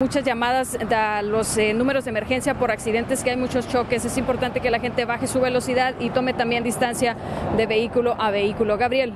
Muchas llamadas a los eh, números de emergencia por accidentes, que hay muchos choques. Es importante que la gente baje su velocidad y tome también distancia de vehículo a vehículo. Gabriel.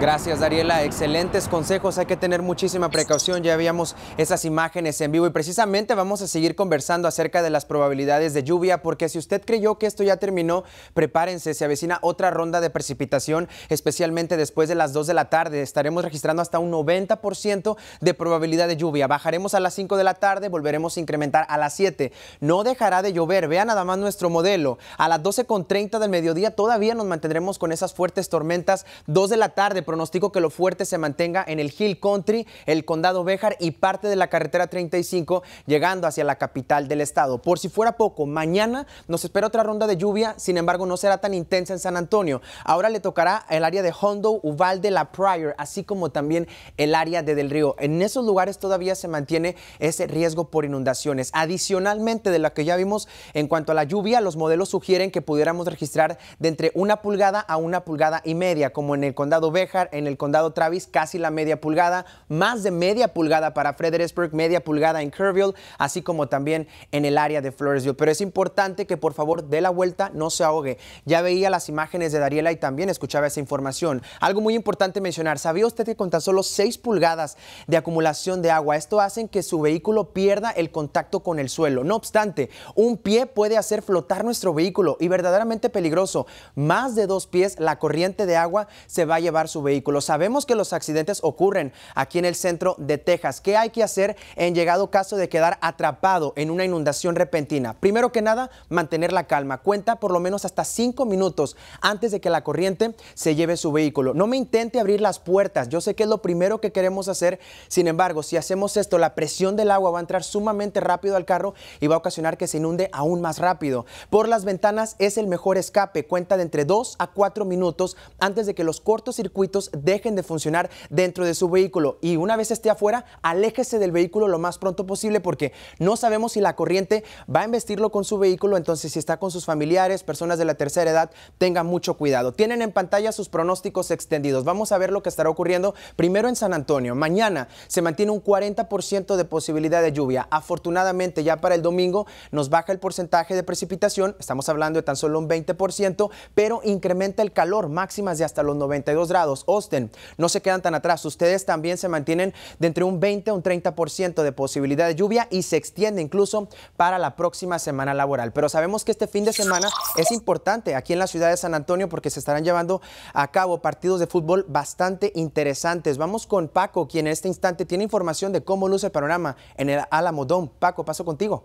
Gracias, Dariela. Excelentes consejos. Hay que tener muchísima precaución. Ya veíamos esas imágenes en vivo y precisamente vamos a seguir conversando acerca de las probabilidades de lluvia, porque si usted creyó que esto ya terminó, prepárense. Se avecina otra ronda de precipitación, especialmente después de las 2 de la tarde. Estaremos registrando hasta un 90% de probabilidad de lluvia. Bajaremos a las 5 de la tarde, volveremos a incrementar a las 7. No dejará de llover. Vea nada más nuestro modelo. A las 12.30 del mediodía todavía nos mantendremos con esas fuertes tormentas. 2 de la tarde pronóstico que lo fuerte se mantenga en el Hill Country, el condado Béjar y parte de la carretera 35 llegando hacia la capital del estado. Por si fuera poco, mañana nos espera otra ronda de lluvia, sin embargo no será tan intensa en San Antonio. Ahora le tocará el área de Hondo, Uvalde, La Prior, así como también el área de Del Río. En esos lugares todavía se mantiene ese riesgo por inundaciones. Adicionalmente de lo que ya vimos en cuanto a la lluvia, los modelos sugieren que pudiéramos registrar de entre una pulgada a una pulgada y media, como en el condado Béjar en el condado Travis, casi la media pulgada, más de media pulgada para Fredericksburg, media pulgada en Kerrville, así como también en el área de Floresville. Pero es importante que por favor dé la vuelta, no se ahogue. Ya veía las imágenes de Dariela y también escuchaba esa información. Algo muy importante mencionar, ¿sabía usted que con tan solo 6 pulgadas de acumulación de agua, esto hace que su vehículo pierda el contacto con el suelo? No obstante, un pie puede hacer flotar nuestro vehículo y verdaderamente peligroso. Más de dos pies, la corriente de agua se va a llevar su vehículo vehículo. Sabemos que los accidentes ocurren aquí en el centro de Texas. ¿Qué hay que hacer en llegado caso de quedar atrapado en una inundación repentina? Primero que nada, mantener la calma. Cuenta por lo menos hasta cinco minutos antes de que la corriente se lleve su vehículo. No me intente abrir las puertas. Yo sé que es lo primero que queremos hacer. Sin embargo, si hacemos esto, la presión del agua va a entrar sumamente rápido al carro y va a ocasionar que se inunde aún más rápido. Por las ventanas es el mejor escape. Cuenta de entre 2 a 4 minutos antes de que los cortocircuitos dejen de funcionar dentro de su vehículo y una vez esté afuera, aléjese del vehículo lo más pronto posible porque no sabemos si la corriente va a investirlo con su vehículo, entonces si está con sus familiares, personas de la tercera edad, tengan mucho cuidado. Tienen en pantalla sus pronósticos extendidos. Vamos a ver lo que estará ocurriendo primero en San Antonio. Mañana se mantiene un 40% de posibilidad de lluvia. Afortunadamente ya para el domingo nos baja el porcentaje de precipitación, estamos hablando de tan solo un 20%, pero incrementa el calor máximas de hasta los 92 grados. Austin. No se quedan tan atrás. Ustedes también se mantienen de entre un 20 a un 30% de posibilidad de lluvia y se extiende incluso para la próxima semana laboral. Pero sabemos que este fin de semana es importante aquí en la ciudad de San Antonio porque se estarán llevando a cabo partidos de fútbol bastante interesantes. Vamos con Paco, quien en este instante tiene información de cómo luce el panorama en el Alamodón. Paco, paso contigo.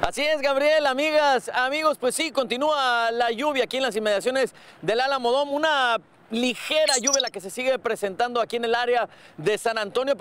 Así es, Gabriel, amigas, amigos, pues sí, continúa la lluvia aquí en las inmediaciones del Alamodón, una ligera lluvia la que se sigue presentando aquí en el área de San Antonio.